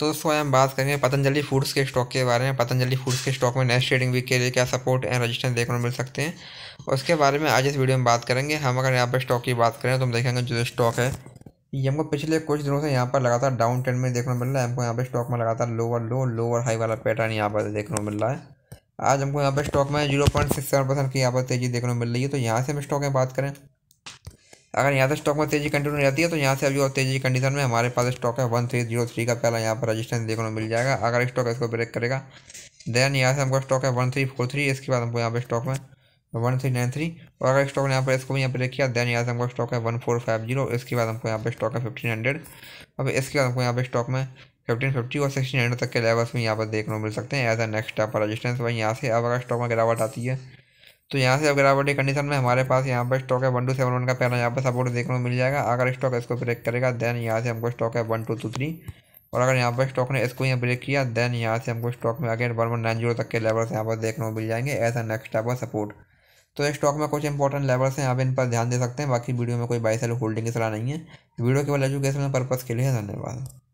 तो दोस्तों आज हम बात करेंगे पतंजलि फूड्स के स्टॉक के बारे में पतंजलि फूड्स के स्टॉक में नेक्स्ट ट्रेडिंग वीक के लिए क्या सपोर्ट एंड रजिस्टेंस देखने को मिल सकते हैं उसके बारे में आज इस वीडियो में बात करेंगे हम अगर यहाँ पर स्टॉक की बात करें तो हम देखेंगे जो स्टॉक है ये हमको पिछले कुछ दिनों से यहाँ पर लगातार डाउन ट्रेंड में देखने को मिल रहा है हमको यहाँ पर स्टॉक में लगातार लोअर लो लोअर हाई वाला पैटर्न यहाँ पर देखने को मिल रहा है आज हमको यहाँ पर स्टॉक में zero point six seven percent की यहाँ पर तेज़ी देखने को मिल रही है तो यहाँ से हम स्टॉक में बात करें अगर यहाँ से स्टॉक में तेजी कंटिन्यू रहती है तो यहाँ से अभी और तेजी कंडीशन में हमारे पास स्टॉक है वन थ्री जीरो थ्री का पहला यहाँ पर रजिस्टेंस देखने को मिल जाएगा अगर स्टॉक इसको ब्रेक करेगा देन यहाँ से हमको स्टॉक है वन थ्री फोर थ्री इसके बाद हमको यहाँ पर स्टॉक में वन थ्री नाइन थ्री और अगर स्टॉक यहाँ पर इसको भी यहाँ पर किया देन यहाँ से हमको स्टॉक है वन फोर फाइव जीरो इसके बाद हमको यहाँ पर स्टॉक है फिफ्टीन हंड्रेड अब इसके बाद हमको यहाँ पर स्टॉक में फिफ्टीन फिफ्टी और सिक्सटीन हंड्रेड तक के लेवल्स में यहाँ पर देखने को मिल सकते हैं एज अ नेक्स्ट टाइप पर रजिस्टेंस वहीं यहाँ से अब अगर स्टॉक में गिरावट आती है तो यहाँ से अगर आवटी कंडीशन में हमारे पास यहाँ पर स्टॉक है वन टू सेवन वन का पहला यहाँ पर सपोर्ट देखने को मिल जाएगा अगर स्टॉक इसको ब्रेक करेगा देन यहाँ से हमको स्टॉक है वन टू टू थ्री और अगर यहाँ पर स्टॉक ने इसको यहाँ ब्रेक किया देन यहाँ से हमको स्टॉक में again one one nine zero तक के लेवल्स यहाँ पर देखने को मिल जाएंगे ऐसा नेक्स्ट टाइप का सपोर्ट तो स्टॉक में कुछ इंपॉर्टेंट लेवल्स हैं आप इन पर ध्यान दे सकते हैं बाकी वीडियो में कोई बाई सेल होल्डिंग की सलाह नहीं है वीडियो केवल एजुकेशनल पर्पज़ के लिए धन्यवाद